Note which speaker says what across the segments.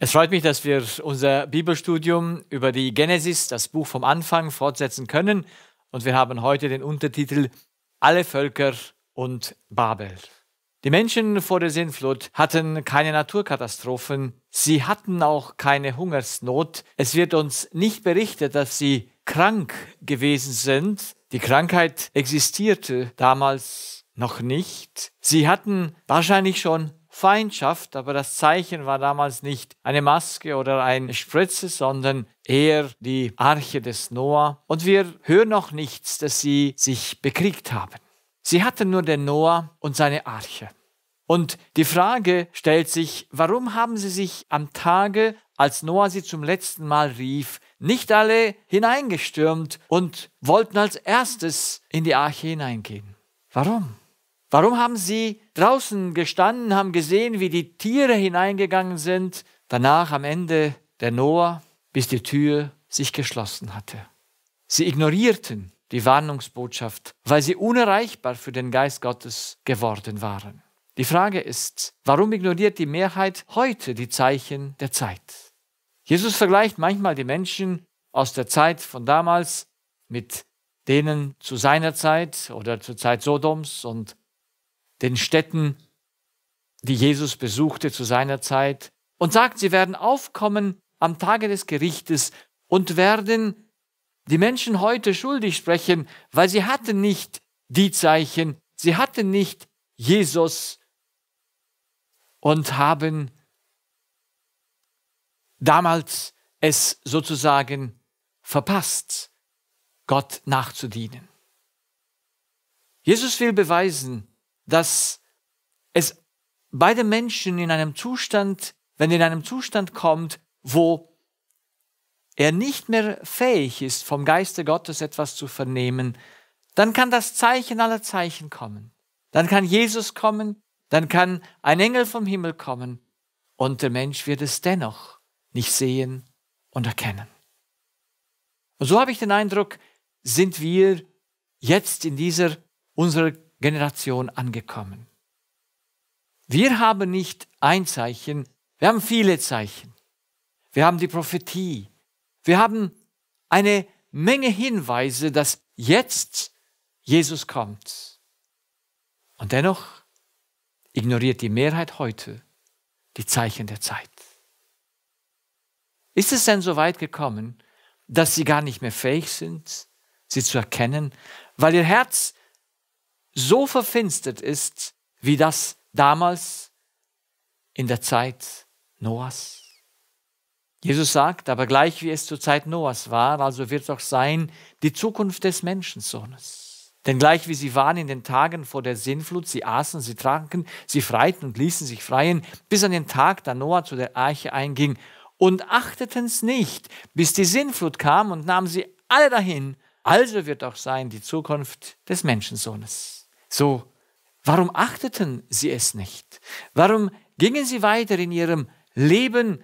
Speaker 1: Es freut mich, dass wir unser Bibelstudium über die Genesis, das Buch vom Anfang, fortsetzen können. Und wir haben heute den Untertitel Alle Völker und Babel. Die Menschen vor der Sintflut hatten keine Naturkatastrophen, sie hatten auch keine Hungersnot. Es wird uns nicht berichtet, dass sie krank gewesen sind. Die Krankheit existierte damals noch nicht. Sie hatten wahrscheinlich schon Feindschaft, aber das Zeichen war damals nicht eine Maske oder eine Spritze, sondern eher die Arche des Noah. Und wir hören noch nichts, dass sie sich bekriegt haben. Sie hatten nur den Noah und seine Arche. Und die Frage stellt sich, warum haben sie sich am Tage, als Noah sie zum letzten Mal rief, nicht alle hineingestürmt und wollten als erstes in die Arche hineingehen? Warum? Warum haben sie draußen gestanden, haben gesehen, wie die Tiere hineingegangen sind, danach am Ende der Noah, bis die Tür sich geschlossen hatte? Sie ignorierten die Warnungsbotschaft, weil sie unerreichbar für den Geist Gottes geworden waren. Die Frage ist, warum ignoriert die Mehrheit heute die Zeichen der Zeit? Jesus vergleicht manchmal die Menschen aus der Zeit von damals mit denen zu seiner Zeit oder zur Zeit Sodoms und den Städten, die Jesus besuchte zu seiner Zeit, und sagt, sie werden aufkommen am Tage des Gerichtes und werden die Menschen heute schuldig sprechen, weil sie hatten nicht die Zeichen, sie hatten nicht Jesus und haben damals es sozusagen verpasst, Gott nachzudienen. Jesus will beweisen, dass es bei beide Menschen in einem Zustand, wenn in einem Zustand kommt, wo er nicht mehr fähig ist, vom Geiste Gottes etwas zu vernehmen, dann kann das Zeichen aller Zeichen kommen. Dann kann Jesus kommen, dann kann ein Engel vom Himmel kommen und der Mensch wird es dennoch nicht sehen und erkennen. Und so habe ich den Eindruck, sind wir jetzt in dieser unserer Generation angekommen. Wir haben nicht ein Zeichen, wir haben viele Zeichen. Wir haben die Prophetie. Wir haben eine Menge Hinweise, dass jetzt Jesus kommt. Und dennoch ignoriert die Mehrheit heute die Zeichen der Zeit. Ist es denn so weit gekommen, dass sie gar nicht mehr fähig sind, sie zu erkennen, weil ihr Herz so verfinstert ist, wie das damals in der Zeit Noahs. Jesus sagt, aber gleich wie es zur Zeit Noahs war, also wird auch sein die Zukunft des Menschensohnes. Denn gleich wie sie waren in den Tagen vor der Sinnflut, sie aßen, sie tranken, sie freiten und ließen sich freien, bis an den Tag, da Noah zu der Arche einging, und achteten's nicht, bis die Sinnflut kam und nahm sie alle dahin, also wird auch sein die Zukunft des Menschensohnes. So, warum achteten sie es nicht? Warum gingen sie weiter in ihrem Leben,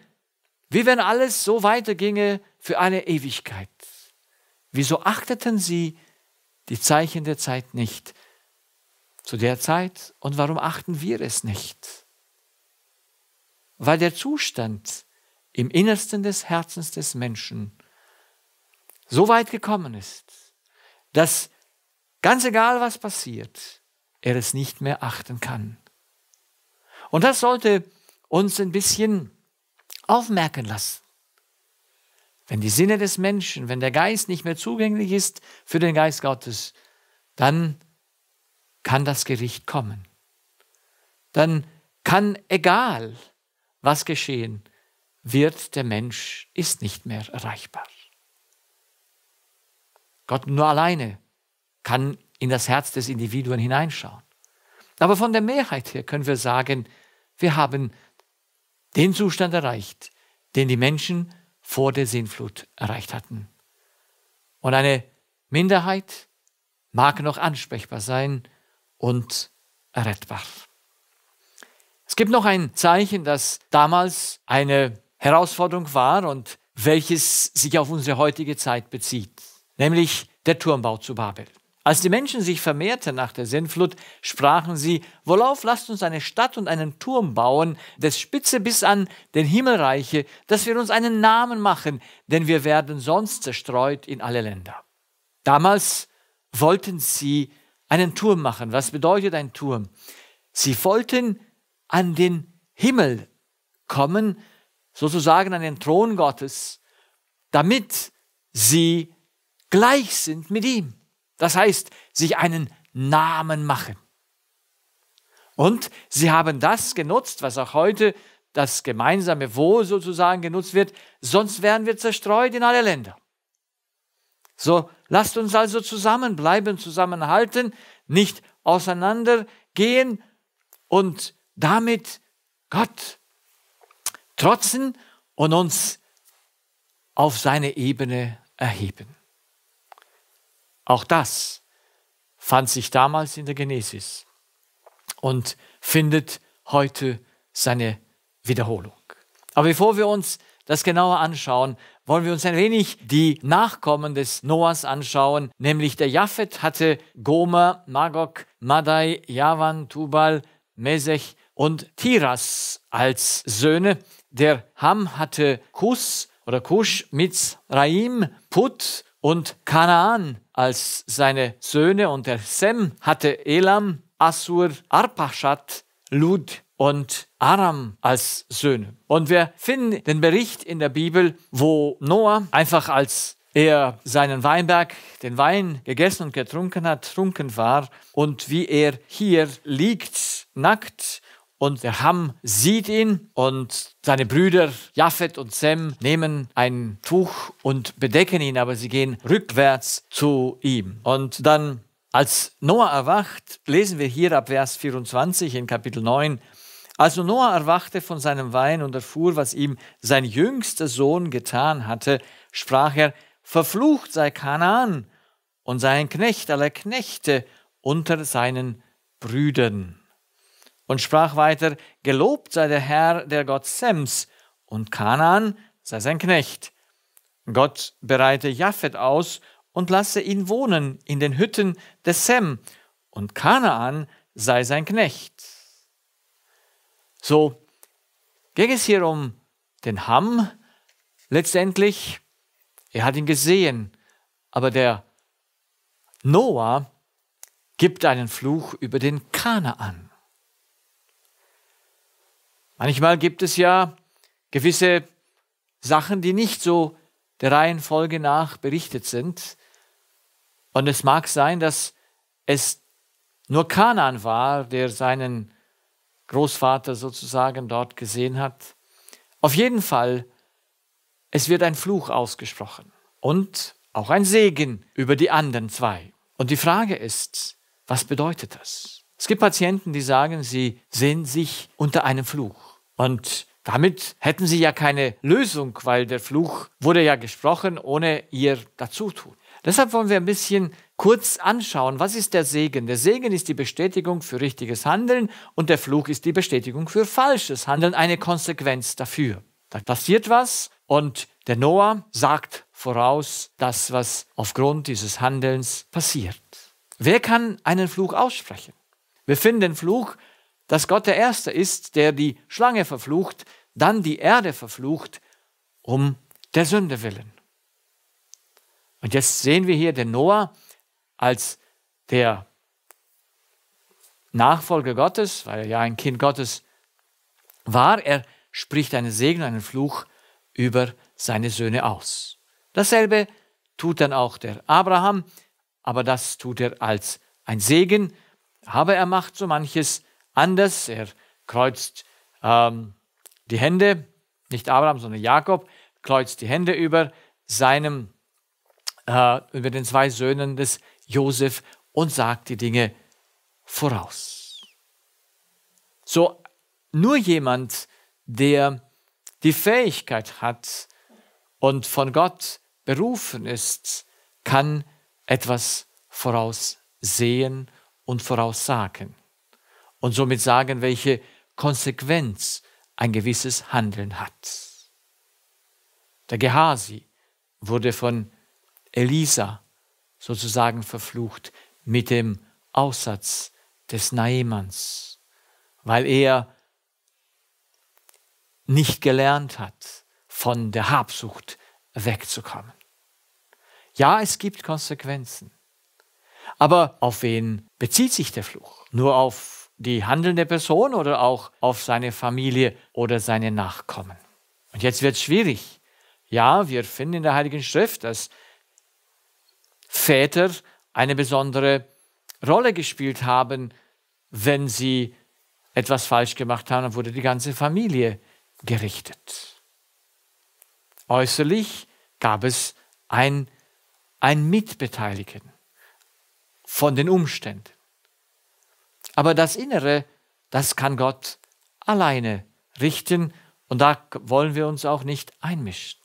Speaker 1: wie wenn alles so weiterginge für eine Ewigkeit? Wieso achteten sie die Zeichen der Zeit nicht zu der Zeit und warum achten wir es nicht? Weil der Zustand im Innersten des Herzens des Menschen so weit gekommen ist, dass ganz egal was passiert, er es nicht mehr achten kann. Und das sollte uns ein bisschen aufmerken lassen. Wenn die Sinne des Menschen, wenn der Geist nicht mehr zugänglich ist für den Geist Gottes, dann kann das Gericht kommen. Dann kann, egal was geschehen, wird der Mensch, ist nicht mehr erreichbar. Gott nur alleine kann in das Herz des Individuen hineinschauen. Aber von der Mehrheit her können wir sagen, wir haben den Zustand erreicht, den die Menschen vor der Sintflut erreicht hatten. Und eine Minderheit mag noch ansprechbar sein und errettbar. Es gibt noch ein Zeichen, das damals eine Herausforderung war und welches sich auf unsere heutige Zeit bezieht, nämlich der Turmbau zu Babel. Als die Menschen sich vermehrten nach der Sintflut, sprachen sie, worauf lasst uns eine Stadt und einen Turm bauen, des Spitze bis an den Himmelreiche, dass wir uns einen Namen machen, denn wir werden sonst zerstreut in alle Länder. Damals wollten sie einen Turm machen. Was bedeutet ein Turm? Sie wollten an den Himmel kommen, sozusagen an den Thron Gottes, damit sie gleich sind mit ihm. Das heißt, sich einen Namen machen. Und sie haben das genutzt, was auch heute das gemeinsame Wohl sozusagen genutzt wird, sonst wären wir zerstreut in alle Länder. So, lasst uns also zusammenbleiben, zusammenhalten, nicht auseinandergehen und damit Gott trotzen und uns auf seine Ebene erheben. Auch das fand sich damals in der Genesis und findet heute seine Wiederholung. Aber bevor wir uns das genauer anschauen, wollen wir uns ein wenig die Nachkommen des Noahs anschauen, nämlich der Japhet hatte Gomer, Magog, Madai, Javan, Tubal, Mesech und Tiras als Söhne. Der Ham hatte Kus oder Kusch, Mizraim, Put und Kanaan als seine Söhne und der Sem hatte Elam, Assur, Arpachshad, Lud und Aram als Söhne. Und wir finden den Bericht in der Bibel, wo Noah einfach als er seinen Weinberg, den Wein gegessen und getrunken hat, trunken war und wie er hier liegt, nackt und der Ham sieht ihn und seine Brüder Japhet und Sem nehmen ein Tuch und bedecken ihn, aber sie gehen rückwärts zu ihm. Und dann, als Noah erwacht, lesen wir hier ab Vers 24 in Kapitel 9, also Noah erwachte von seinem Wein und erfuhr, was ihm sein jüngster Sohn getan hatte, sprach er, verflucht sei Kanaan und sein Knecht aller Knechte unter seinen Brüdern und sprach weiter, Gelobt sei der Herr, der Gott Sems, und Kanaan sei sein Knecht. Gott bereite Japhet aus und lasse ihn wohnen in den Hütten des Sem, und Kanaan sei sein Knecht. So ging es hier um den Ham letztendlich. Er hat ihn gesehen, aber der Noah gibt einen Fluch über den Kanaan. Manchmal gibt es ja gewisse Sachen, die nicht so der Reihenfolge nach berichtet sind. Und es mag sein, dass es nur Kanan war, der seinen Großvater sozusagen dort gesehen hat. Auf jeden Fall, es wird ein Fluch ausgesprochen und auch ein Segen über die anderen zwei. Und die Frage ist, was bedeutet das? Es gibt Patienten, die sagen, sie sehen sich unter einem Fluch. Und damit hätten sie ja keine Lösung, weil der Fluch wurde ja gesprochen ohne ihr Dazutun. Deshalb wollen wir ein bisschen kurz anschauen, was ist der Segen? Der Segen ist die Bestätigung für richtiges Handeln und der Fluch ist die Bestätigung für falsches Handeln, eine Konsequenz dafür. Da passiert was und der Noah sagt voraus das, was aufgrund dieses Handelns passiert. Wer kann einen Fluch aussprechen? Wir finden den Fluch dass Gott der Erste ist, der die Schlange verflucht, dann die Erde verflucht, um der Sünde willen. Und jetzt sehen wir hier den Noah als der Nachfolger Gottes, weil er ja ein Kind Gottes war. Er spricht einen Segen, einen Fluch über seine Söhne aus. Dasselbe tut dann auch der Abraham, aber das tut er als ein Segen. Aber er macht so manches anders. Er kreuzt ähm, die Hände, nicht Abraham, sondern Jakob, kreuzt die Hände über seinem, äh, über den zwei Söhnen des Josef und sagt die Dinge voraus. So, nur jemand, der die Fähigkeit hat und von Gott berufen ist, kann etwas voraussehen und voraussagen und somit sagen, welche Konsequenz ein gewisses Handeln hat. Der Gehasi wurde von Elisa sozusagen verflucht mit dem Aussatz des Naemanns, weil er nicht gelernt hat, von der Habsucht wegzukommen. Ja, es gibt Konsequenzen. Aber auf wen bezieht sich der Fluch? Nur auf die handelnde Person oder auch auf seine Familie oder seine Nachkommen. Und jetzt wird es schwierig. Ja, wir finden in der Heiligen Schrift, dass Väter eine besondere Rolle gespielt haben, wenn sie etwas falsch gemacht haben, dann wurde die ganze Familie gerichtet. Äußerlich gab es ein, ein Mitbeteiligen von den Umständen. Aber das Innere, das kann Gott alleine richten und da wollen wir uns auch nicht einmischen.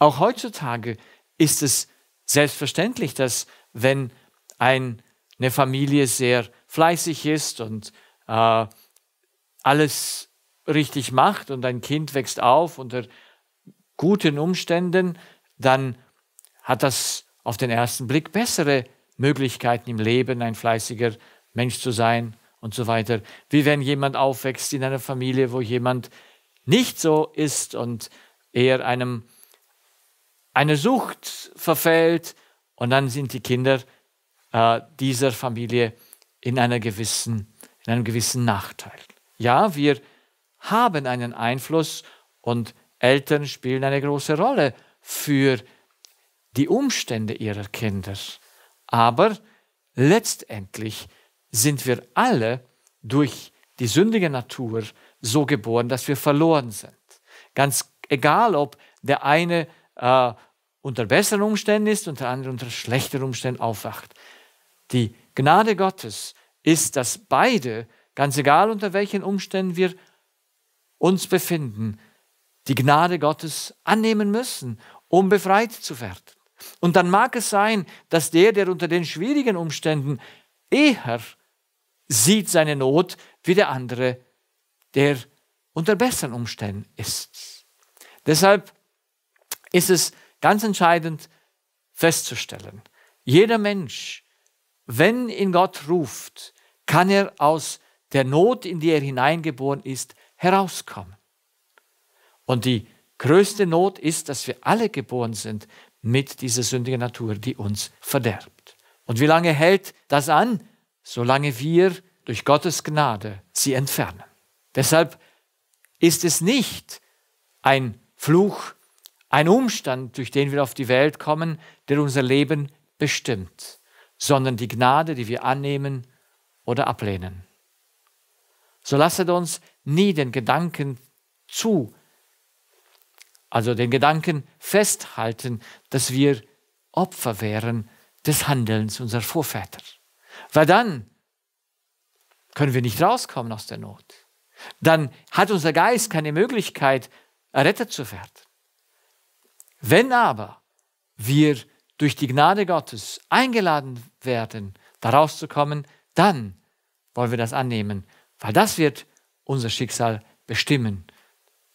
Speaker 1: Auch heutzutage ist es selbstverständlich, dass wenn eine Familie sehr fleißig ist und äh, alles richtig macht und ein Kind wächst auf unter guten Umständen, dann hat das auf den ersten Blick bessere Möglichkeiten im Leben, ein fleißiger Mensch zu sein und so weiter. Wie wenn jemand aufwächst in einer Familie, wo jemand nicht so ist und eher einem eine Sucht verfällt und dann sind die Kinder äh, dieser Familie in einer gewissen in einem gewissen Nachteil. Ja, wir haben einen Einfluss und Eltern spielen eine große Rolle für die Umstände ihrer Kinder. Aber letztendlich sind wir alle durch die sündige Natur so geboren, dass wir verloren sind. Ganz egal, ob der eine äh, unter besseren Umständen ist und der andere unter schlechteren Umständen aufwacht. Die Gnade Gottes ist, dass beide, ganz egal unter welchen Umständen wir uns befinden, die Gnade Gottes annehmen müssen, um befreit zu werden. Und dann mag es sein, dass der, der unter den schwierigen Umständen eher sieht seine Not wie der andere, der unter besseren Umständen ist. Deshalb ist es ganz entscheidend festzustellen, jeder Mensch, wenn ihn Gott ruft, kann er aus der Not, in die er hineingeboren ist, herauskommen. Und die größte Not ist, dass wir alle geboren sind mit dieser sündigen Natur, die uns verderbt. Und wie lange hält das an? Solange wir durch Gottes Gnade sie entfernen. Deshalb ist es nicht ein Fluch, ein Umstand, durch den wir auf die Welt kommen, der unser Leben bestimmt, sondern die Gnade, die wir annehmen oder ablehnen. So lasset uns nie den Gedanken zu, also den Gedanken festhalten, dass wir Opfer wären des Handelns unserer Vorväter. Weil dann können wir nicht rauskommen aus der Not. Dann hat unser Geist keine Möglichkeit, errettet zu werden. Wenn aber wir durch die Gnade Gottes eingeladen werden, da rauszukommen, dann wollen wir das annehmen, weil das wird unser Schicksal bestimmen.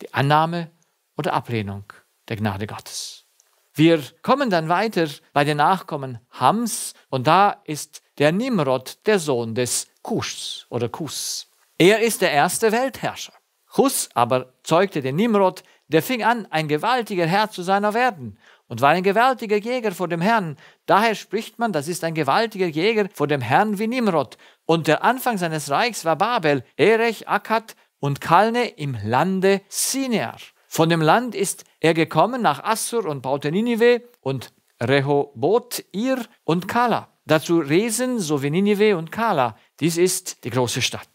Speaker 1: Die Annahme oder Ablehnung der Gnade Gottes. Wir kommen dann weiter bei den Nachkommen Hams und da ist der Nimrod der Sohn des Kuschs oder Kus. Er ist der erste Weltherrscher. Kus aber zeugte den Nimrod, der fing an, ein gewaltiger Herr zu seiner werden und war ein gewaltiger Jäger vor dem Herrn. Daher spricht man, das ist ein gewaltiger Jäger vor dem Herrn wie Nimrod. Und der Anfang seines Reichs war Babel, Erech, Akkad und Kalne im Lande Sinear. Von dem Land ist er gekommen nach Assur und baute Ninive und Rehoboth, Ir und Kala. Dazu Resen sowie Ninive und Kala. Dies ist die große Stadt.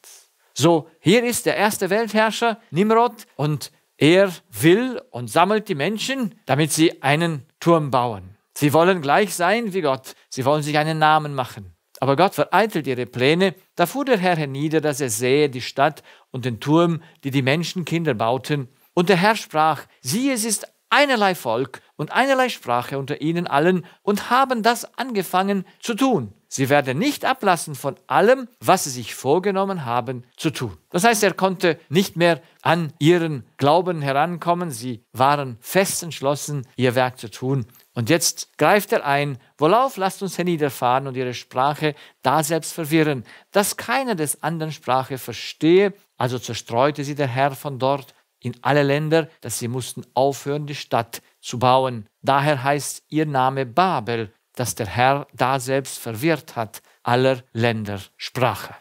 Speaker 1: So, hier ist der erste Weltherrscher Nimrod und er will und sammelt die Menschen, damit sie einen Turm bauen. Sie wollen gleich sein wie Gott. Sie wollen sich einen Namen machen. Aber Gott vereitelt ihre Pläne. Da fuhr der Herr hernieder, dass er sähe die Stadt und den Turm, die die Menschenkinder bauten, und der Herr sprach, siehe, es ist einerlei Volk und einerlei Sprache unter ihnen allen und haben das angefangen zu tun. Sie werden nicht ablassen von allem, was sie sich vorgenommen haben zu tun. Das heißt, er konnte nicht mehr an ihren Glauben herankommen. Sie waren fest entschlossen, ihr Werk zu tun. Und jetzt greift er ein, worauf lasst uns herniederfahren und ihre Sprache da selbst verwirren, dass keiner des anderen Sprache verstehe. Also zerstreute sie der Herr von dort in alle Länder, dass sie mussten aufhören, die Stadt zu bauen. Daher heißt ihr Name Babel, dass der Herr daselbst verwirrt hat aller Länder Sprache.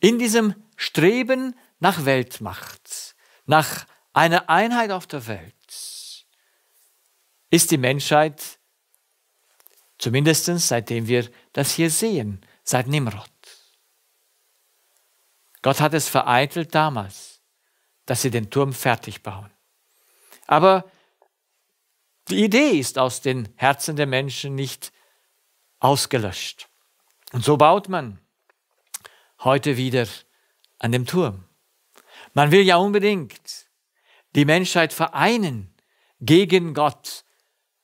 Speaker 1: In diesem Streben nach Weltmacht, nach einer Einheit auf der Welt, ist die Menschheit, zumindest seitdem wir das hier sehen, seit Nimrod. Gott hat es vereitelt damals dass sie den Turm fertig bauen. Aber die Idee ist aus den Herzen der Menschen nicht ausgelöscht. Und so baut man heute wieder an dem Turm. Man will ja unbedingt die Menschheit vereinen gegen Gott.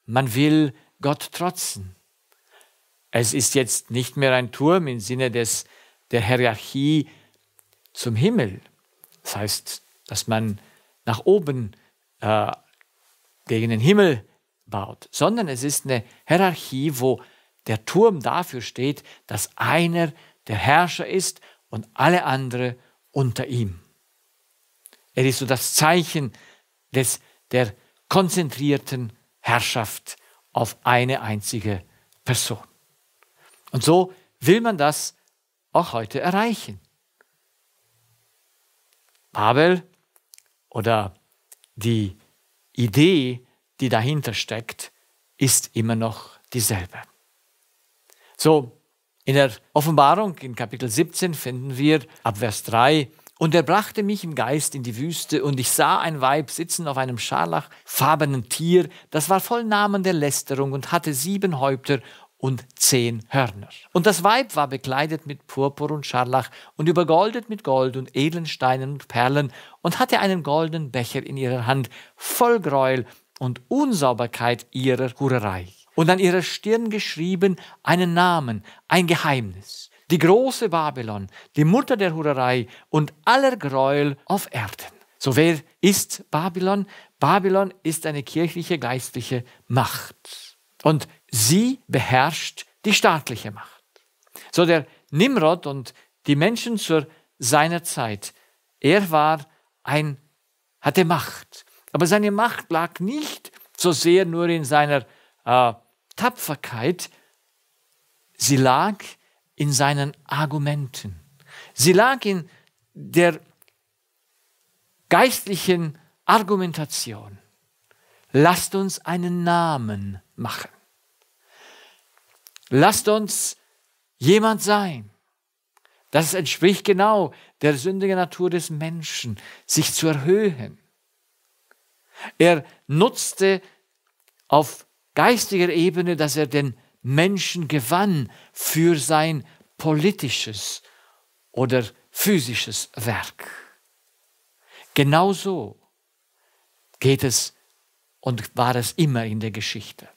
Speaker 1: Man will Gott trotzen. Es ist jetzt nicht mehr ein Turm im Sinne des, der Hierarchie zum Himmel. Das heißt, dass man nach oben äh, gegen den Himmel baut, sondern es ist eine Hierarchie, wo der Turm dafür steht, dass einer der Herrscher ist und alle anderen unter ihm. Er ist so das Zeichen des, der konzentrierten Herrschaft auf eine einzige Person. Und so will man das auch heute erreichen. Babel oder die Idee, die dahinter steckt, ist immer noch dieselbe. So, in der Offenbarung in Kapitel 17 finden wir ab Vers 3, und er brachte mich im Geist in die Wüste, und ich sah ein Weib sitzen auf einem scharlachfarbenen Tier, das war voll Namen der Lästerung und hatte sieben Häupter und zehn Hörner. Und das Weib war bekleidet mit Purpur und Scharlach und übergoldet mit Gold und edlen Steinen und Perlen und hatte einen goldenen Becher in ihrer Hand, voll Gräuel und Unsauberkeit ihrer Hurerei. Und an ihrer Stirn geschrieben einen Namen, ein Geheimnis. Die große Babylon, die Mutter der Hurerei und aller Gräuel auf Erden. So wer ist Babylon? Babylon ist eine kirchliche geistliche Macht. Und Sie beherrscht die staatliche Macht. So der Nimrod und die Menschen zu seiner Zeit, er war ein, hatte Macht. Aber seine Macht lag nicht so sehr nur in seiner äh, Tapferkeit, sie lag in seinen Argumenten. Sie lag in der geistlichen Argumentation. Lasst uns einen Namen machen. Lasst uns jemand sein. Das entspricht genau der sündigen Natur des Menschen, sich zu erhöhen. Er nutzte auf geistiger Ebene, dass er den Menschen gewann für sein politisches oder physisches Werk. Genauso geht es und war es immer in der Geschichte.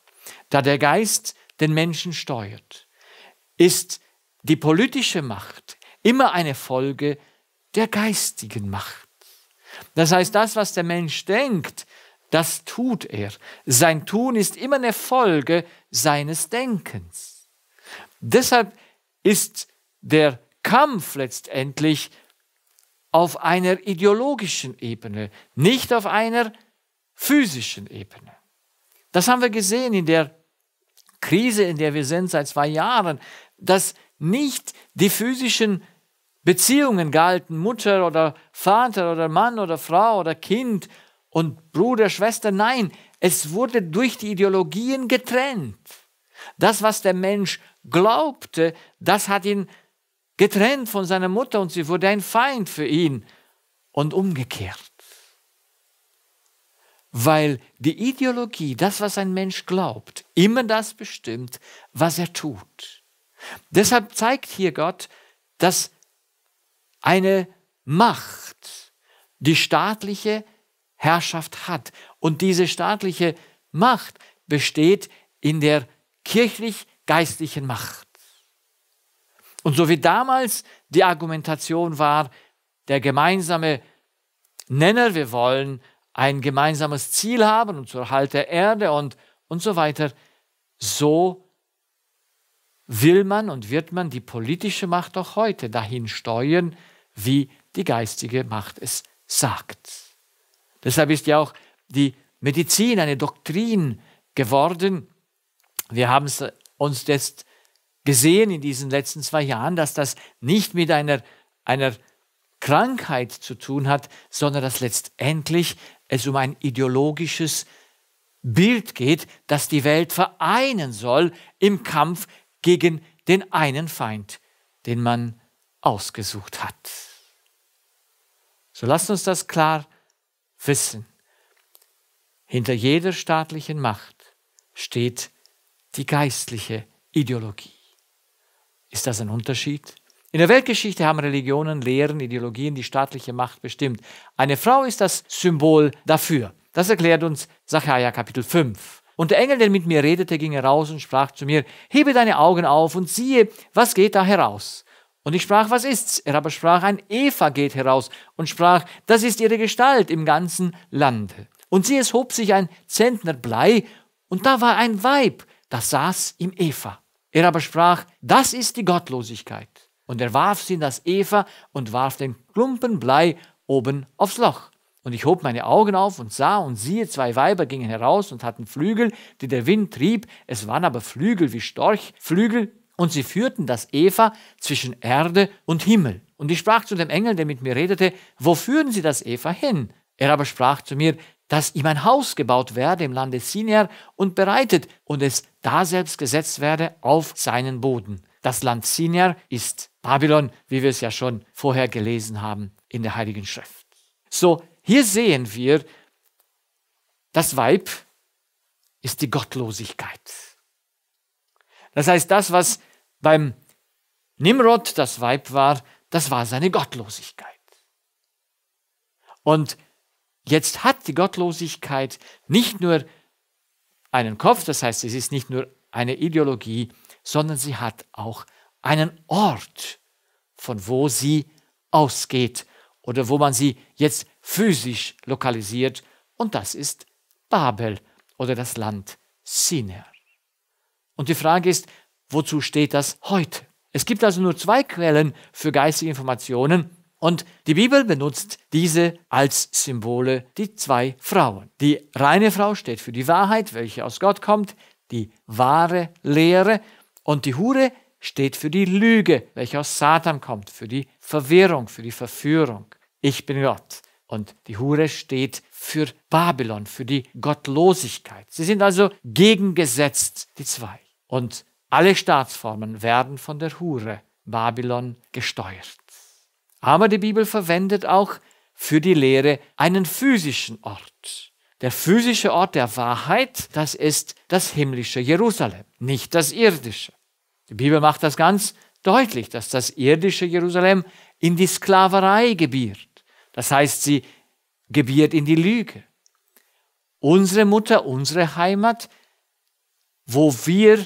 Speaker 1: Da der Geist den Menschen steuert, ist die politische Macht immer eine Folge der geistigen Macht. Das heißt, das, was der Mensch denkt, das tut er. Sein Tun ist immer eine Folge seines Denkens. Deshalb ist der Kampf letztendlich auf einer ideologischen Ebene, nicht auf einer physischen Ebene. Das haben wir gesehen in der Krise, in der wir sind seit zwei Jahren, dass nicht die physischen Beziehungen galten, Mutter oder Vater oder Mann oder Frau oder Kind und Bruder, Schwester, nein, es wurde durch die Ideologien getrennt. Das, was der Mensch glaubte, das hat ihn getrennt von seiner Mutter und sie wurde ein Feind für ihn und umgekehrt weil die Ideologie, das, was ein Mensch glaubt, immer das bestimmt, was er tut. Deshalb zeigt hier Gott, dass eine Macht die staatliche Herrschaft hat. Und diese staatliche Macht besteht in der kirchlich-geistlichen Macht. Und so wie damals die Argumentation war, der gemeinsame Nenner, wir wollen ein gemeinsames Ziel haben und zur Halt der Erde und, und so weiter. So will man und wird man die politische Macht auch heute dahin steuern, wie die geistige Macht es sagt. Deshalb ist ja auch die Medizin eine Doktrin geworden. Wir haben es äh, uns jetzt gesehen in diesen letzten zwei Jahren, dass das nicht mit einer, einer Krankheit zu tun hat, sondern dass letztendlich es um ein ideologisches Bild geht, das die Welt vereinen soll im Kampf gegen den einen Feind, den man ausgesucht hat. So lasst uns das klar wissen. Hinter jeder staatlichen Macht steht die geistliche Ideologie. Ist das ein Unterschied? In der Weltgeschichte haben Religionen, Lehren, Ideologien die staatliche Macht bestimmt. Eine Frau ist das Symbol dafür. Das erklärt uns Zachariah Kapitel 5. Und der Engel, der mit mir redete, ging heraus und sprach zu mir, hebe deine Augen auf und siehe, was geht da heraus? Und ich sprach, was ist's? Er aber sprach, ein Eva geht heraus und sprach, das ist ihre Gestalt im ganzen Lande. Und sie, es hob sich ein Zentner Blei, und da war ein Weib, das saß im Eva. Er aber sprach, das ist die Gottlosigkeit. Und er warf sie in das Eva und warf den Klumpen Blei oben aufs Loch. Und ich hob meine Augen auf und sah, und siehe, zwei Weiber gingen heraus und hatten Flügel, die der Wind trieb, es waren aber Flügel wie Storchflügel, und sie führten das Eva zwischen Erde und Himmel. Und ich sprach zu dem Engel, der mit mir redete, wo führen Sie das Eva hin? Er aber sprach zu mir, dass ihm ein Haus gebaut werde im Lande Sinjar und bereitet und es daselbst gesetzt werde auf seinen Boden. Das Land Sinjar ist Babylon, wie wir es ja schon vorher gelesen haben in der Heiligen Schrift. So, hier sehen wir, das Weib ist die Gottlosigkeit. Das heißt, das, was beim Nimrod das Weib war, das war seine Gottlosigkeit. Und jetzt hat die Gottlosigkeit nicht nur einen Kopf, das heißt, es ist nicht nur eine Ideologie, sondern sie hat auch einen Ort, von wo sie ausgeht oder wo man sie jetzt physisch lokalisiert, und das ist Babel oder das Land Sinner. Und die Frage ist, wozu steht das heute? Es gibt also nur zwei Quellen für geistige Informationen und die Bibel benutzt diese als Symbole, die zwei Frauen. Die reine Frau steht für die Wahrheit, welche aus Gott kommt, die wahre Lehre und die Hure steht für die Lüge, welche aus Satan kommt, für die Verwirrung, für die Verführung. Ich bin Gott. Und die Hure steht für Babylon, für die Gottlosigkeit. Sie sind also gegengesetzt, die zwei. Und alle Staatsformen werden von der Hure Babylon gesteuert. Aber die Bibel verwendet auch für die Lehre einen physischen Ort. Der physische Ort der Wahrheit, das ist das himmlische Jerusalem, nicht das irdische. Die Bibel macht das ganz deutlich, dass das irdische Jerusalem in die Sklaverei gebiert. Das heißt, sie gebiert in die Lüge. Unsere Mutter, unsere Heimat, wo wir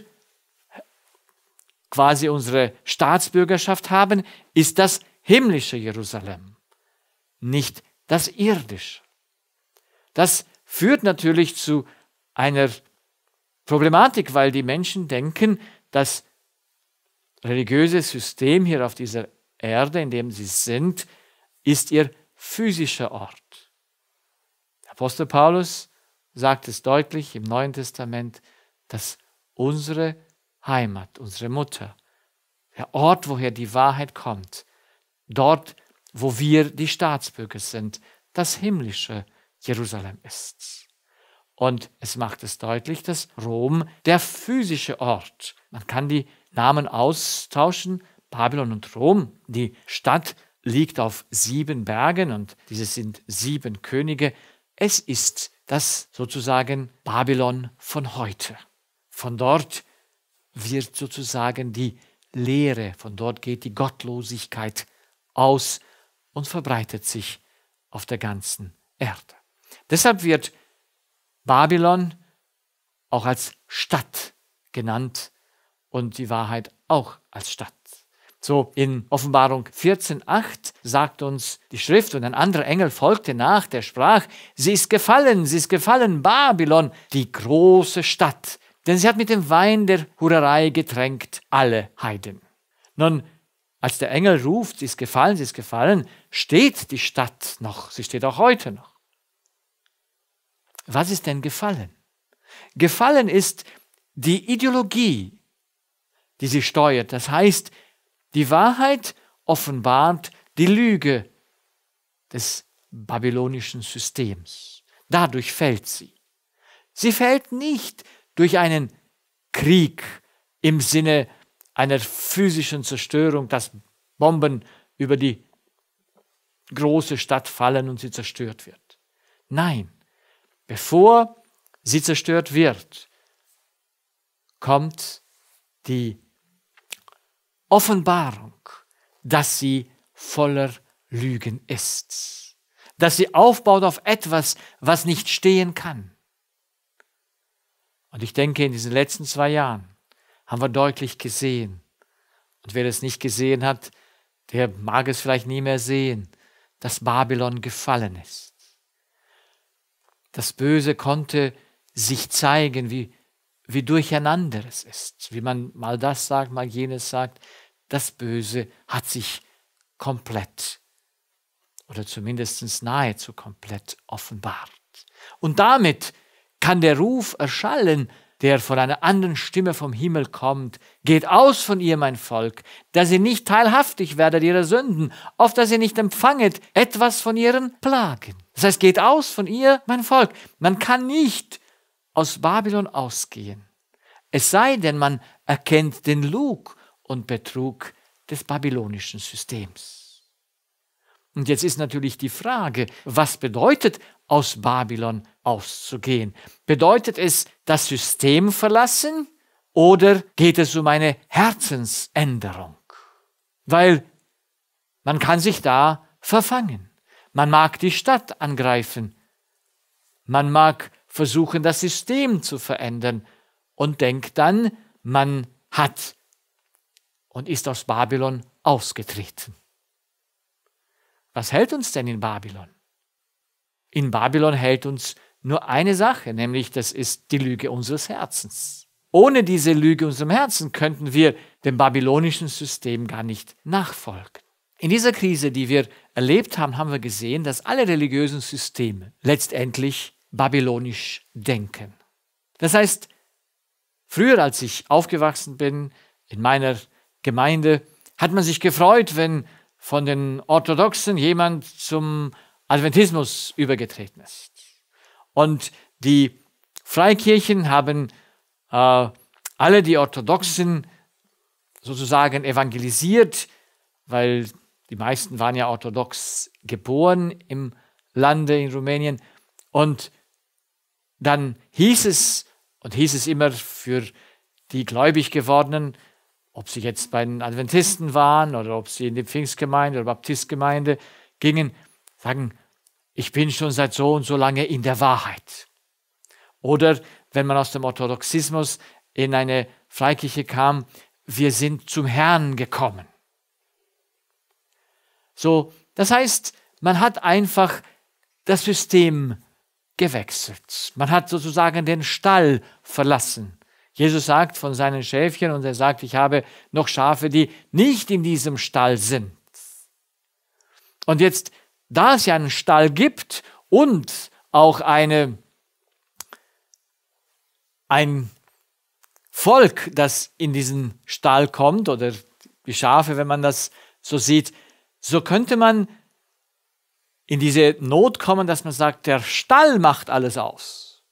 Speaker 1: quasi unsere Staatsbürgerschaft haben, ist das himmlische Jerusalem, nicht das irdische. Das führt natürlich zu einer Problematik, weil die Menschen denken, das religiöse System hier auf dieser Erde, in dem sie sind, ist ihr physischer Ort. Der Apostel Paulus sagt es deutlich im Neuen Testament, dass unsere Heimat, unsere Mutter, der Ort, woher die Wahrheit kommt, dort, wo wir die Staatsbürger sind, das himmlische Jerusalem ist. Und es macht es deutlich, dass Rom der physische Ort, man kann die Namen austauschen, Babylon und Rom, die Stadt liegt auf sieben Bergen und diese sind sieben Könige. Es ist das sozusagen Babylon von heute. Von dort wird sozusagen die Lehre, von dort geht die Gottlosigkeit aus und verbreitet sich auf der ganzen Erde. Deshalb wird Babylon auch als Stadt genannt und die Wahrheit auch als Stadt. So in Offenbarung 14.8 sagt uns die Schrift und ein anderer Engel folgte nach, der sprach, sie ist gefallen, sie ist gefallen, Babylon, die große Stadt, denn sie hat mit dem Wein der Hurerei getränkt alle Heiden. Nun, als der Engel ruft, sie ist gefallen, sie ist gefallen, steht die Stadt noch, sie steht auch heute noch. Was ist denn gefallen? Gefallen ist die Ideologie, die sie steuert. Das heißt, die Wahrheit offenbart die Lüge des babylonischen Systems. Dadurch fällt sie. Sie fällt nicht durch einen Krieg im Sinne einer physischen Zerstörung, dass Bomben über die große Stadt fallen und sie zerstört wird. Nein, Bevor sie zerstört wird, kommt die Offenbarung, dass sie voller Lügen ist, dass sie aufbaut auf etwas, was nicht stehen kann. Und ich denke, in diesen letzten zwei Jahren haben wir deutlich gesehen, und wer es nicht gesehen hat, der mag es vielleicht nie mehr sehen, dass Babylon gefallen ist. Das Böse konnte sich zeigen, wie, wie durcheinander es ist. Wie man mal das sagt, mal jenes sagt. Das Böse hat sich komplett oder zumindest nahezu komplett offenbart. Und damit kann der Ruf erschallen, der von einer anderen Stimme vom Himmel kommt. Geht aus von ihr, mein Volk, dass ihr nicht teilhaftig werdet ihrer Sünden, auf dass ihr nicht empfanget etwas von ihren Plagen. Das heißt, geht aus von ihr, mein Volk. Man kann nicht aus Babylon ausgehen. Es sei denn, man erkennt den Lug und Betrug des babylonischen Systems. Und jetzt ist natürlich die Frage, was bedeutet aus Babylon auszugehen? Bedeutet es das System verlassen oder geht es um eine Herzensänderung? Weil man kann sich da verfangen. Man mag die Stadt angreifen. Man mag versuchen, das System zu verändern und denkt dann, man hat und ist aus Babylon ausgetreten. Was hält uns denn in Babylon? In Babylon hält uns nur eine Sache, nämlich das ist die Lüge unseres Herzens. Ohne diese Lüge unserem Herzen könnten wir dem babylonischen System gar nicht nachfolgen. In dieser Krise, die wir erlebt haben, haben wir gesehen, dass alle religiösen Systeme letztendlich babylonisch denken. Das heißt, früher, als ich aufgewachsen bin, in meiner Gemeinde, hat man sich gefreut, wenn von den Orthodoxen jemand zum Adventismus übergetreten ist. Und die Freikirchen haben äh, alle die Orthodoxen sozusagen evangelisiert, weil die meisten waren ja orthodox geboren im Lande in Rumänien. Und dann hieß es, und hieß es immer für die gläubig gewordenen, ob sie jetzt bei den Adventisten waren oder ob sie in die Pfingstgemeinde oder Baptistgemeinde gingen, sagen, ich bin schon seit so und so lange in der Wahrheit. Oder wenn man aus dem Orthodoxismus in eine Freikirche kam, wir sind zum Herrn gekommen. So, das heißt, man hat einfach das System gewechselt. Man hat sozusagen den Stall verlassen. Jesus sagt von seinen Schäfchen und er sagt, ich habe noch Schafe, die nicht in diesem Stall sind. Und jetzt, da es ja einen Stall gibt und auch eine, ein Volk, das in diesen Stall kommt oder die Schafe, wenn man das so sieht, so könnte man in diese Not kommen, dass man sagt, der Stall macht alles aus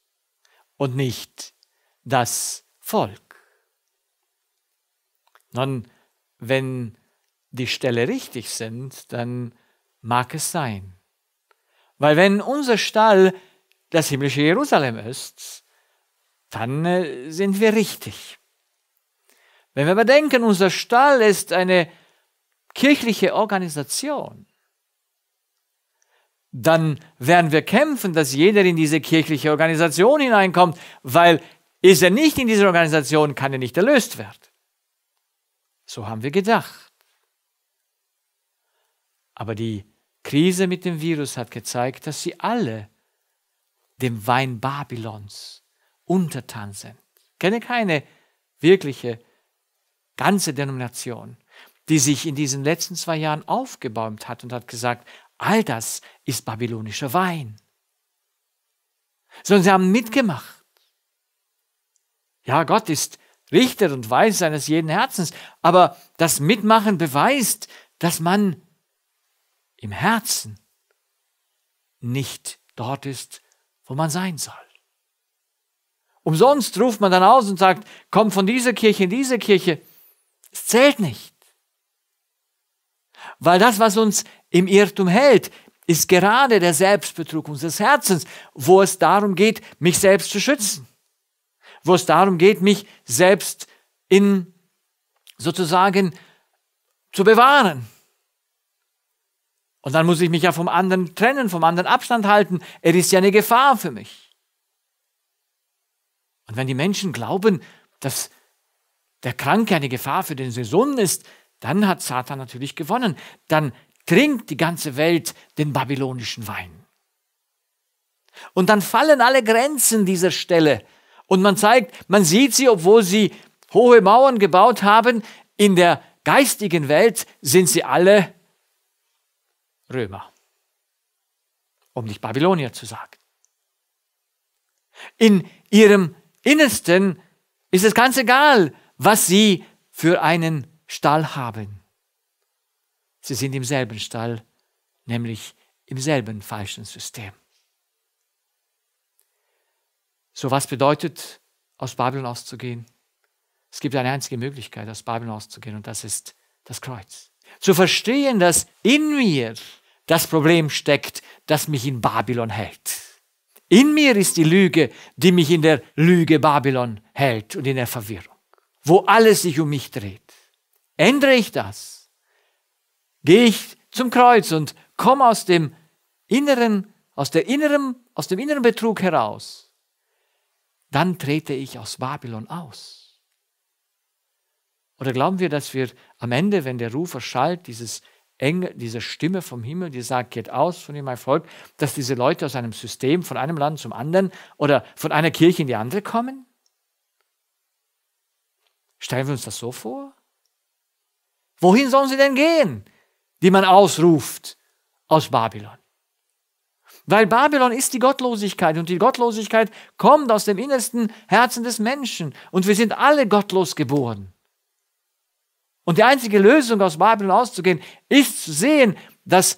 Speaker 1: und nicht das Volk. Nun, wenn die Ställe richtig sind, dann mag es sein. Weil wenn unser Stall das himmlische Jerusalem ist, dann äh, sind wir richtig. Wenn wir aber denken, unser Stall ist eine kirchliche Organisation, dann werden wir kämpfen, dass jeder in diese kirchliche Organisation hineinkommt, weil ist er nicht in diese Organisation, kann er nicht erlöst werden. So haben wir gedacht. Aber die Krise mit dem Virus hat gezeigt, dass sie alle dem Wein Babylons untertan sind. Ich kenne keine wirkliche ganze Denomination, die sich in diesen letzten zwei Jahren aufgebäumt hat und hat gesagt, all das ist babylonischer Wein. Sondern sie haben mitgemacht. Ja, Gott ist Richter und Weis seines jeden Herzens, aber das Mitmachen beweist, dass man im Herzen nicht dort ist, wo man sein soll. Umsonst ruft man dann aus und sagt, komm von dieser Kirche in diese Kirche. Es zählt nicht. Weil das, was uns im Irrtum hält, ist gerade der Selbstbetrug unseres Herzens, wo es darum geht, mich selbst zu schützen. Wo es darum geht, mich selbst in sozusagen zu bewahren. Und dann muss ich mich ja vom anderen trennen, vom anderen Abstand halten. Er ist ja eine Gefahr für mich. Und wenn die Menschen glauben, dass der Kranke eine Gefahr für den Gesunden ist, dann hat Satan natürlich gewonnen. Dann trinkt die ganze Welt den babylonischen Wein. Und dann fallen alle Grenzen dieser Stelle. Und man zeigt, man sieht sie, obwohl sie hohe Mauern gebaut haben, in der geistigen Welt sind sie alle Römer. Um nicht Babylonier zu sagen. In ihrem Innersten ist es ganz egal, was sie für einen Stall haben. Sie sind im selben Stall, nämlich im selben falschen System. So was bedeutet, aus Babylon auszugehen? Es gibt eine einzige Möglichkeit, aus Babylon auszugehen, und das ist das Kreuz. Zu verstehen, dass in mir das Problem steckt, das mich in Babylon hält. In mir ist die Lüge, die mich in der Lüge Babylon hält und in der Verwirrung, wo alles sich um mich dreht. Ändere ich das? Gehe ich zum Kreuz und komme aus dem inneren, aus der inneren, aus dem inneren Betrug heraus, dann trete ich aus Babylon aus. Oder glauben wir, dass wir am Ende, wenn der Ruf erschallt, dieses Engel, diese Stimme vom Himmel, die sagt, geht aus von ihm, mein Volk, dass diese Leute aus einem System von einem Land zum anderen oder von einer Kirche in die andere kommen? Stellen wir uns das so vor? Wohin sollen sie denn gehen, die man ausruft aus Babylon? Weil Babylon ist die Gottlosigkeit und die Gottlosigkeit kommt aus dem innersten Herzen des Menschen und wir sind alle gottlos geboren. Und die einzige Lösung aus Babylon auszugehen, ist zu sehen, dass,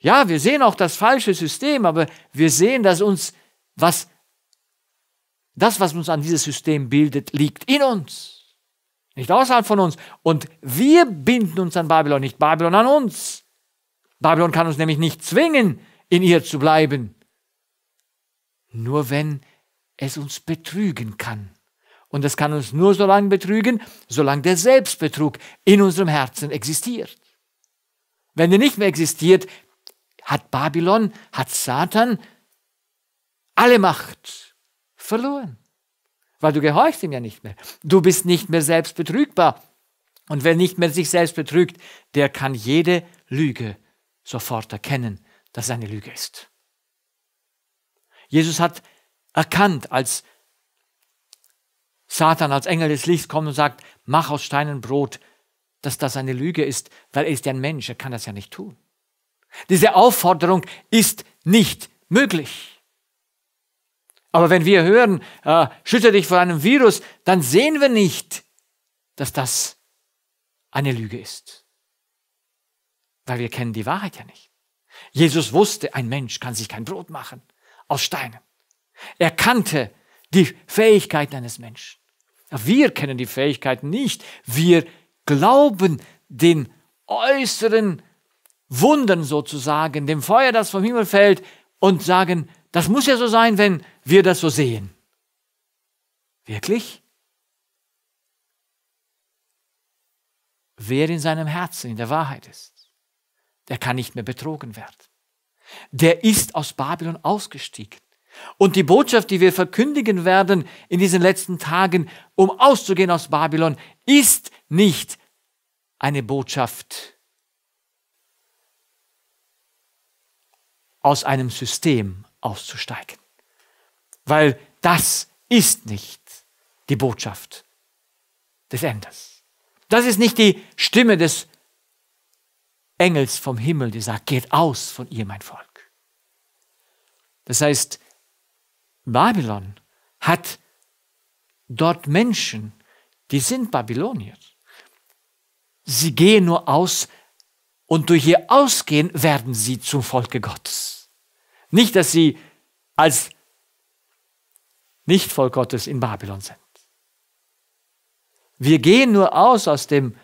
Speaker 1: ja, wir sehen auch das falsche System, aber wir sehen, dass uns was, das, was uns an dieses System bildet, liegt in uns nicht außerhalb von uns. Und wir binden uns an Babylon, nicht Babylon an uns. Babylon kann uns nämlich nicht zwingen, in ihr zu bleiben. Nur wenn es uns betrügen kann. Und es kann uns nur so lange betrügen, solange der Selbstbetrug in unserem Herzen existiert. Wenn er nicht mehr existiert, hat Babylon, hat Satan alle Macht verloren weil du gehorchst ihm ja nicht mehr. Du bist nicht mehr selbst betrügbar. Und wer nicht mehr sich selbst betrügt, der kann jede Lüge sofort erkennen, dass es eine Lüge ist. Jesus hat erkannt, als Satan als Engel des Lichts kommt und sagt, mach aus Steinen Brot, dass das eine Lüge ist, weil er ist ja ein Mensch, er kann das ja nicht tun. Diese Aufforderung ist nicht möglich. Aber wenn wir hören, äh, schütze dich vor einem Virus, dann sehen wir nicht, dass das eine Lüge ist. Weil wir kennen die Wahrheit ja nicht. Jesus wusste, ein Mensch kann sich kein Brot machen aus Steinen. Er kannte die Fähigkeiten eines Menschen. Wir kennen die Fähigkeiten nicht. Wir glauben den äußeren Wundern sozusagen, dem Feuer, das vom Himmel fällt, und sagen, das muss ja so sein, wenn wir das so sehen. Wirklich? Wer in seinem Herzen in der Wahrheit ist, der kann nicht mehr betrogen werden. Der ist aus Babylon ausgestiegen. Und die Botschaft, die wir verkündigen werden in diesen letzten Tagen, um auszugehen aus Babylon, ist nicht eine Botschaft aus einem System auszusteigen weil das ist nicht die Botschaft des Endes. Das ist nicht die Stimme des Engels vom Himmel, die sagt, geht aus von ihr, mein Volk. Das heißt, Babylon hat dort Menschen, die sind Babylonier. Sie gehen nur aus und durch ihr Ausgehen werden sie zum Volke Gottes. Nicht, dass sie als nicht Volk Gottes in Babylon sind. Wir gehen nur aus aus dem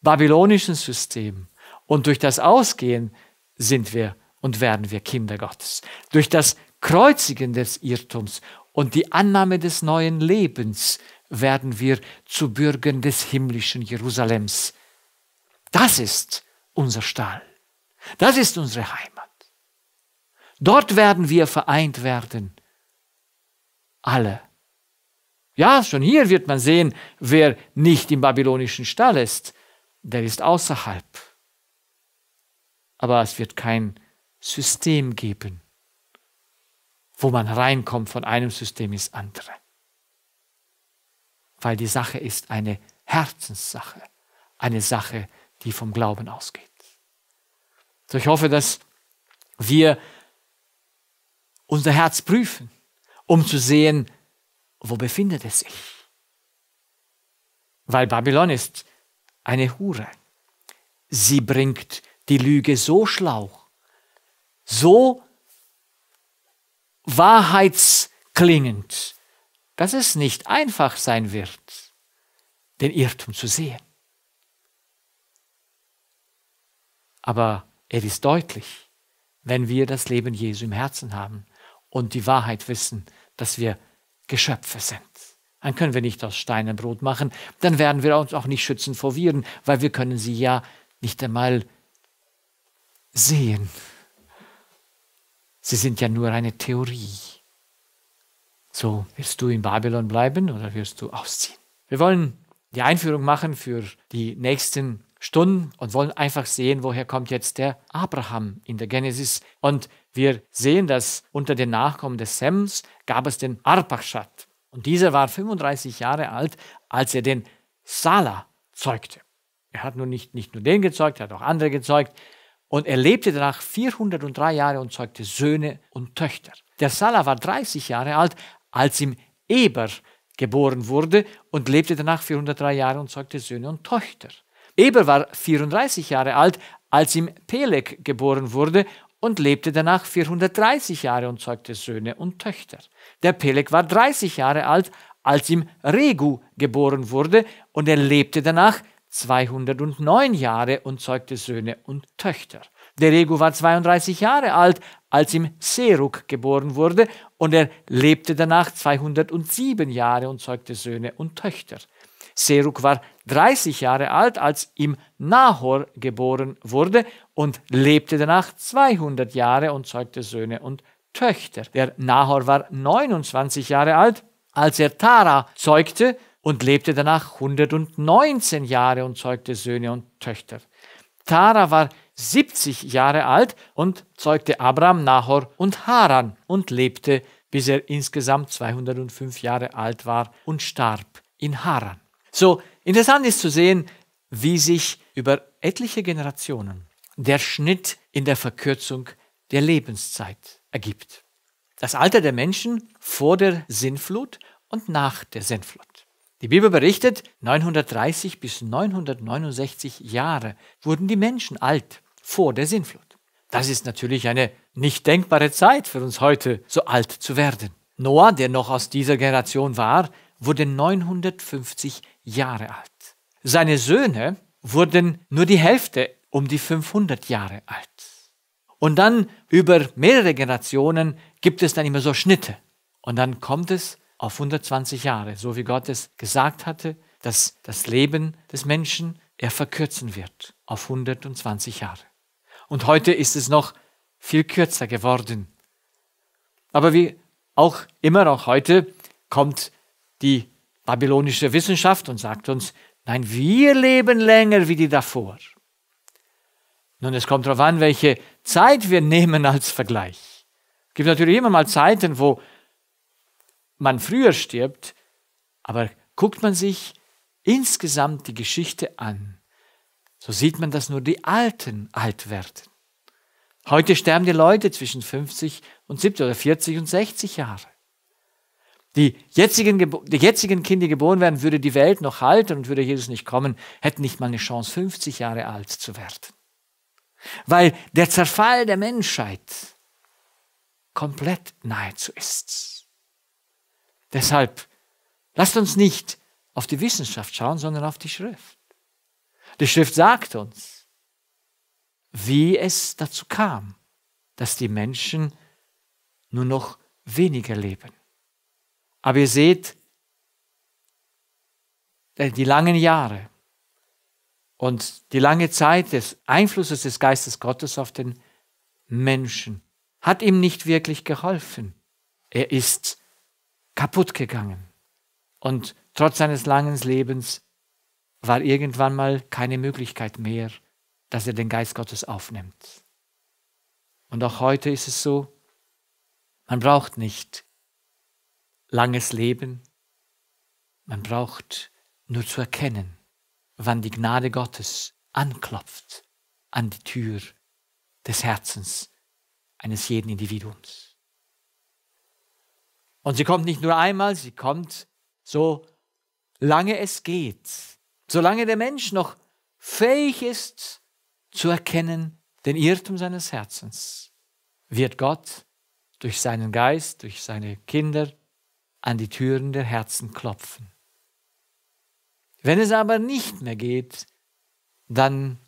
Speaker 1: babylonischen System und durch das Ausgehen sind wir und werden wir Kinder Gottes. Durch das Kreuzigen des Irrtums und die Annahme des neuen Lebens werden wir zu Bürgern des himmlischen Jerusalems. Das ist unser Stall. Das ist unsere Heimat. Dort werden wir vereint werden alle. Ja, schon hier wird man sehen, wer nicht im babylonischen Stall ist, der ist außerhalb. Aber es wird kein System geben, wo man reinkommt von einem System ins andere. Weil die Sache ist eine Herzenssache, eine Sache, die vom Glauben ausgeht. So ich hoffe, dass wir unser Herz prüfen um zu sehen, wo befindet es sich. Weil Babylon ist eine Hure. Sie bringt die Lüge so schlau, so wahrheitsklingend, dass es nicht einfach sein wird, den Irrtum zu sehen. Aber er ist deutlich, wenn wir das Leben Jesu im Herzen haben und die Wahrheit wissen, dass wir Geschöpfe sind. Dann können wir nicht aus Steinen Brot machen, dann werden wir uns auch nicht schützen vor Viren, weil wir können sie ja nicht einmal sehen. Sie sind ja nur eine Theorie. So, wirst du in Babylon bleiben oder wirst du ausziehen? Wir wollen die Einführung machen für die nächsten Stunden und wollen einfach sehen, woher kommt jetzt der Abraham in der Genesis. Und wir sehen, dass unter den Nachkommen des Sems gab es den Arpachschat. Und dieser war 35 Jahre alt, als er den Sala zeugte. Er hat nun nicht, nicht nur den gezeugt, er hat auch andere gezeugt. Und er lebte danach 403 Jahre und zeugte Söhne und Töchter. Der Sala war 30 Jahre alt, als ihm Eber geboren wurde und lebte danach 403 Jahre und zeugte Söhne und Töchter. Eber war 34 Jahre alt, als ihm Peleg geboren wurde und lebte danach 430 Jahre und zeugte Söhne und Töchter. Der Peleg war 30 Jahre alt, als ihm Regu geboren wurde, und er lebte danach 209 Jahre und zeugte Söhne und Töchter. Der Regu war 32 Jahre alt, als ihm Seruk geboren wurde, und er lebte danach 207 Jahre und zeugte Söhne und Töchter. Seruk war 30 Jahre alt, als ihm Nahor geboren wurde und lebte danach 200 Jahre und zeugte Söhne und Töchter. Der Nahor war 29 Jahre alt, als er Tara zeugte und lebte danach 119 Jahre und zeugte Söhne und Töchter. Tara war 70 Jahre alt und zeugte Abram, Nahor und Haran und lebte, bis er insgesamt 205 Jahre alt war und starb in Haran. So, interessant ist zu sehen, wie sich über etliche Generationen der Schnitt in der Verkürzung der Lebenszeit ergibt. Das Alter der Menschen vor der Sinnflut und nach der Sinnflut. Die Bibel berichtet, 930 bis 969 Jahre wurden die Menschen alt vor der Sinnflut. Das ist natürlich eine nicht denkbare Zeit für uns heute, so alt zu werden. Noah, der noch aus dieser Generation war, wurde 950 Jahre Jahre alt. Seine Söhne wurden nur die Hälfte, um die 500 Jahre alt. Und dann über mehrere Generationen gibt es dann immer so Schnitte. Und dann kommt es auf 120 Jahre, so wie Gott es gesagt hatte, dass das Leben des Menschen er verkürzen wird auf 120 Jahre. Und heute ist es noch viel kürzer geworden. Aber wie auch immer auch heute kommt die babylonische Wissenschaft und sagt uns, nein, wir leben länger wie die davor. Nun, es kommt darauf an, welche Zeit wir nehmen als Vergleich. Es gibt natürlich immer mal Zeiten, wo man früher stirbt, aber guckt man sich insgesamt die Geschichte an, so sieht man, dass nur die Alten alt werden. Heute sterben die Leute zwischen 50 und 70 oder 40 und 60 Jahre die jetzigen, die jetzigen Kinder, geboren werden, würde die Welt noch halten und würde Jesus nicht kommen, hätten nicht mal eine Chance, 50 Jahre alt zu werden. Weil der Zerfall der Menschheit komplett nahezu ist. Deshalb lasst uns nicht auf die Wissenschaft schauen, sondern auf die Schrift. Die Schrift sagt uns, wie es dazu kam, dass die Menschen nur noch weniger leben. Aber ihr seht äh, die langen Jahre und die lange Zeit des Einflusses des Geistes Gottes auf den Menschen hat ihm nicht wirklich geholfen. Er ist kaputt gegangen. Und trotz seines langen Lebens war irgendwann mal keine Möglichkeit mehr, dass er den Geist Gottes aufnimmt. Und auch heute ist es so, man braucht nicht langes Leben. Man braucht nur zu erkennen, wann die Gnade Gottes anklopft an die Tür des Herzens eines jeden Individuums. Und sie kommt nicht nur einmal, sie kommt so lange es geht, solange der Mensch noch fähig ist zu erkennen den Irrtum seines Herzens, wird Gott durch seinen Geist, durch seine Kinder, an die Türen der Herzen klopfen. Wenn es aber nicht mehr geht, dann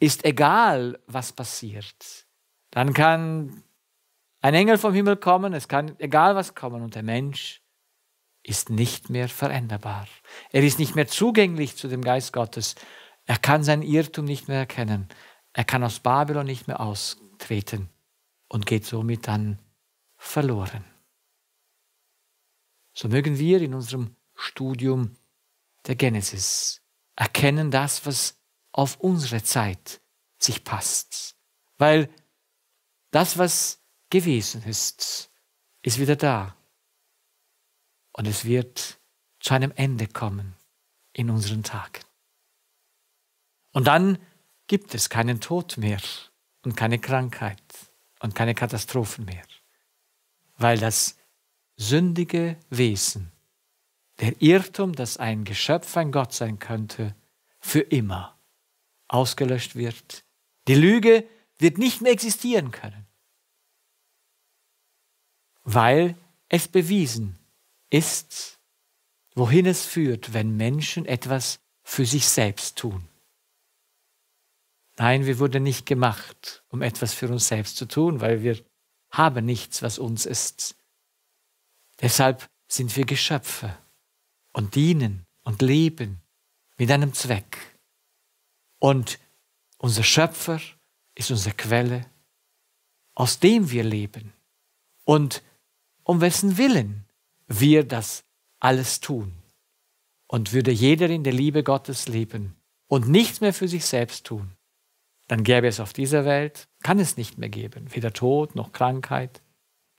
Speaker 1: ist egal, was passiert. Dann kann ein Engel vom Himmel kommen, es kann egal was kommen und der Mensch ist nicht mehr veränderbar. Er ist nicht mehr zugänglich zu dem Geist Gottes. Er kann sein Irrtum nicht mehr erkennen. Er kann aus Babylon nicht mehr austreten und geht somit dann verloren. So mögen wir in unserem Studium der Genesis erkennen das, was auf unsere Zeit sich passt. Weil das, was gewesen ist, ist wieder da. Und es wird zu einem Ende kommen in unseren Tagen. Und dann gibt es keinen Tod mehr und keine Krankheit und keine Katastrophen mehr, weil das sündige Wesen, der Irrtum, dass ein Geschöpf ein Gott sein könnte, für immer ausgelöscht wird. Die Lüge wird nicht mehr existieren können, weil es bewiesen ist, wohin es führt, wenn Menschen etwas für sich selbst tun. Nein, wir wurden nicht gemacht, um etwas für uns selbst zu tun, weil wir haben nichts, was uns ist. Deshalb sind wir Geschöpfe und dienen und leben mit einem Zweck. Und unser Schöpfer ist unsere Quelle, aus dem wir leben und um wessen Willen wir das alles tun. Und würde jeder in der Liebe Gottes leben und nichts mehr für sich selbst tun, dann gäbe es auf dieser Welt, kann es nicht mehr geben, weder Tod noch Krankheit,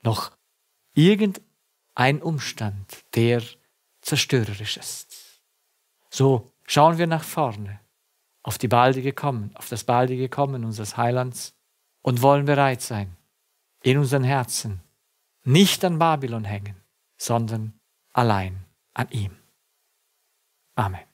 Speaker 1: noch irgendein ein Umstand, der zerstörerisch ist. So schauen wir nach vorne, auf die baldige Kommen, auf das baldige Kommen unseres Heilands und wollen bereit sein, in unseren Herzen nicht an Babylon hängen, sondern allein an ihm. Amen.